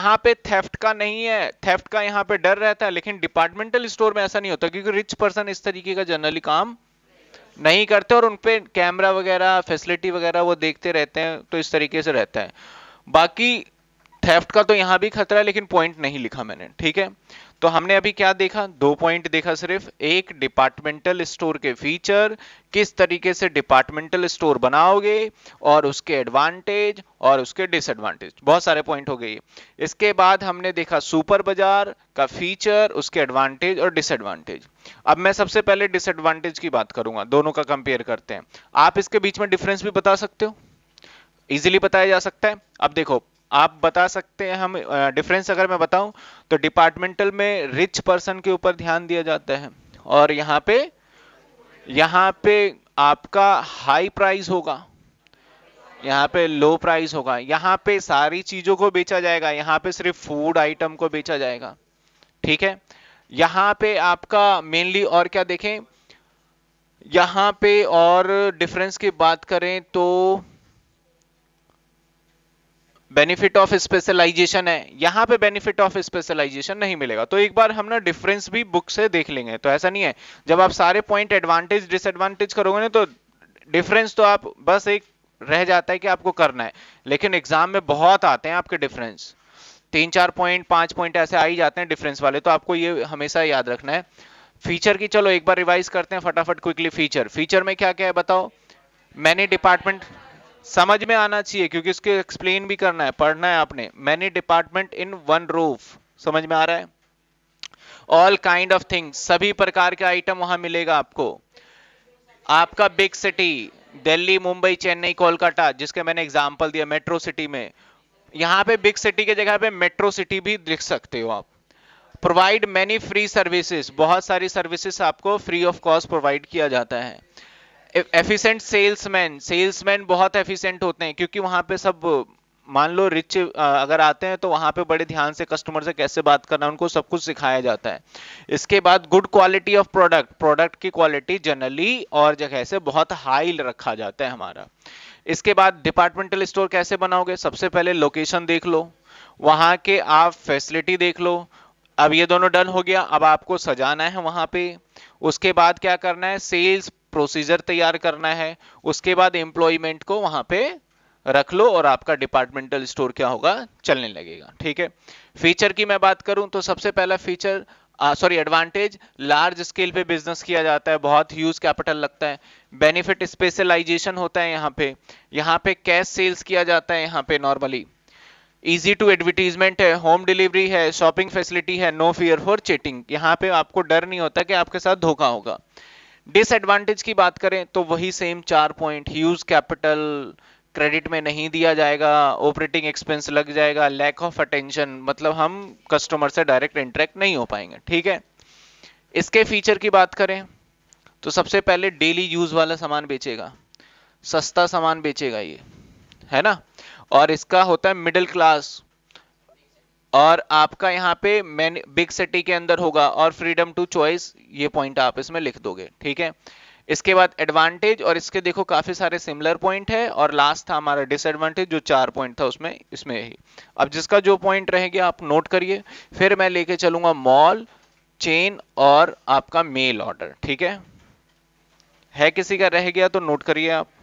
यहाँ पे थेफ्ट का नहीं है थेफ्ट का यहाँ पे डर रहता है लेकिन डिपार्टमेंटल स्टोर में ऐसा नहीं होता क्योंकि रिच पर्सन इस तरीके का जनरली काम नहीं करते और उनपे कैमरा वगैरह फैसिलिटी वगैरह वो देखते रहते हैं तो इस तरीके से रहता है बाकी थेफ्ट का तो यहां भी खतरा है लेकिन पॉइंट नहीं लिखा मैंने ठीक है तो हमने अभी क्या देखा दो पॉइंट देखा सिर्फ एक डिपार्टमेंटल स्टोर के फीचर किस तरीके से डिपार्टमेंटल स्टोर बनाओगे और उसके एडवांटेज और उसके डिसएडवांटेज बहुत सारे पॉइंट हो गए इसके बाद हमने देखा सुपर बाजार का फीचर उसके एडवांटेज और डिसएडवांटेज अब मैं सबसे पहले डिसएडवांटेज की बात करूंगा दोनों का कंपेयर करते हैं आप इसके बीच में डिफरेंस भी बता सकते हो इजिली बताया जा सकता है अब देखो आप बता सकते हैं हम डिफरेंस अगर मैं बताऊं तो डिपार्टमेंटल में रिच पर्सन के ऊपर ध्यान दिया जाता है और यहाँ पे यहाँ पे आपका हाई प्राइस होगा यहाँ पे लो प्राइस होगा यहाँ पे सारी चीजों को बेचा जाएगा यहाँ पे सिर्फ फूड आइटम को बेचा जाएगा ठीक है यहाँ पे आपका मेनली और क्या देखें यहाँ पे और डिफरेंस की बात करें तो बेनिफिट ऑफ स्पेशलाइजेशन है यहाँ पे बेनिफिट ऑफ स्पेशलाइजेशन नहीं मिलेगा तो एक बार हम ना डिफरेंस भी बुक से देख लेंगे तो ऐसा नहीं है जब आप सारे पॉइंट एडवांटेज डिसएडवांटेज करोगे ना तो डिफरेंस तो आप बस एक रह जाता है कि आपको करना है लेकिन एग्जाम में बहुत आते हैं आपके डिफरेंस तीन चार पॉइंट पांच पॉइंट ऐसे आ ही जाते हैं डिफरेंस वाले तो आपको ये हमेशा याद रखना है फीचर की चलो एक बार रिवाइज करते हैं फटाफट क्विकली फीचर फीचर में क्या क्या है बताओ मैनी डिपार्टमेंट समझ में आना चाहिए क्योंकि उसको एक्सप्लेन भी करना है पढ़ना है आपने many department in one roof समझ में आ रहा है ऑल काइंड ऑफ थिंग्स सभी प्रकार के आइटम वहां मिलेगा आपको आपका बिग सिटी दिल्ली मुंबई चेन्नई कोलकाता जिसके मैंने एग्जाम्पल दिया मेट्रो सिटी में यहाँ पे बिग सिटी के जगह पे मेट्रो सिटी भी लिख सकते हो आप प्रोवाइड मेनी फ्री सर्विसेज बहुत सारी सर्विसेज आपको फ्री ऑफ कॉस्ट प्रोवाइड किया जाता है एफिशिएंट सेल्समैन सेल्समैन बहुत एफिशिएंट होते हैं क्योंकि वहां पे सब मान लो रिच अगर आते हैं तो वहां पे बड़े ध्यान से कस्टमर से कैसे बात करना उनको सब कुछ सिखाया जाता है इसके बाद good quality of product product की क्वालिटी जनरली और जगह से बहुत हाई रखा जाता है हमारा इसके बाद डिपार्टमेंटल स्टोर कैसे बनाओगे सबसे पहले लोकेशन देख लो वहां के आप फैसिलिटी देख लो अब ये दोनों डन हो गया अब आपको सजाना है वहां पे उसके बाद क्या करना है सेल्स प्रोसीजर तैयार करना है उसके बाद एम्प्लॉयमेंट को वहां पे रख लो और आपका डिपार्टमेंटल स्टोर क्या होगा चलने लगेगा ठीक है फीचर की मैं बात करूं तो सबसे पहला feature sorry advantage large scale पे बिजनेस किया जाता है बहुत ह्यूज कैपिटल लगता है बेनिफिट स्पेशलाइजेशन होता है यहाँ पे यहाँ पे कैश सेल्स किया जाता है यहाँ पे नॉर्मली इजी टू एडवर्टीजमेंट है होम डिलीवरी है शॉपिंग फैसिलिटी है नो फियर फॉर चेटिंग यहाँ पे आपको डर नहीं होता कि आपके साथ धोखा होगा डिसएडवांटेज की बात करें तो वही सेम चार पॉइंट ह्यूज कैपिटल क्रेडिट में नहीं दिया जाएगा ऑपरेटिंग एक्सपेंस लग जाएगा लैक ऑफ अटेंशन मतलब हम कस्टमर से डायरेक्ट इंटरेक्ट नहीं हो पाएंगे ठीक है इसके फीचर की बात करें तो सबसे पहले डेली यूज वाला सामान बेचेगा सस्ता सामान बेचेगा ये है ना और इसका होता है मिडिल क्लास और आपका यहाँ पे मैन बिग सिटी के अंदर होगा और फ्रीडम टू चॉइस ये पॉइंट आप इसमें लिख दोगे ठीक है इसके बाद एडवांटेज और इसके देखो काफी सारे सिमिलर पॉइंट है और लास्ट था हमारा डिसएडवांटेज जो चार पॉइंट था उसमें इसमें ही अब जिसका जो पॉइंट रहेगा आप नोट करिए फिर मैं लेके चलूंगा मॉल चेन और आपका मेल ऑर्डर ठीक है है किसी का रह गया तो नोट करिए आप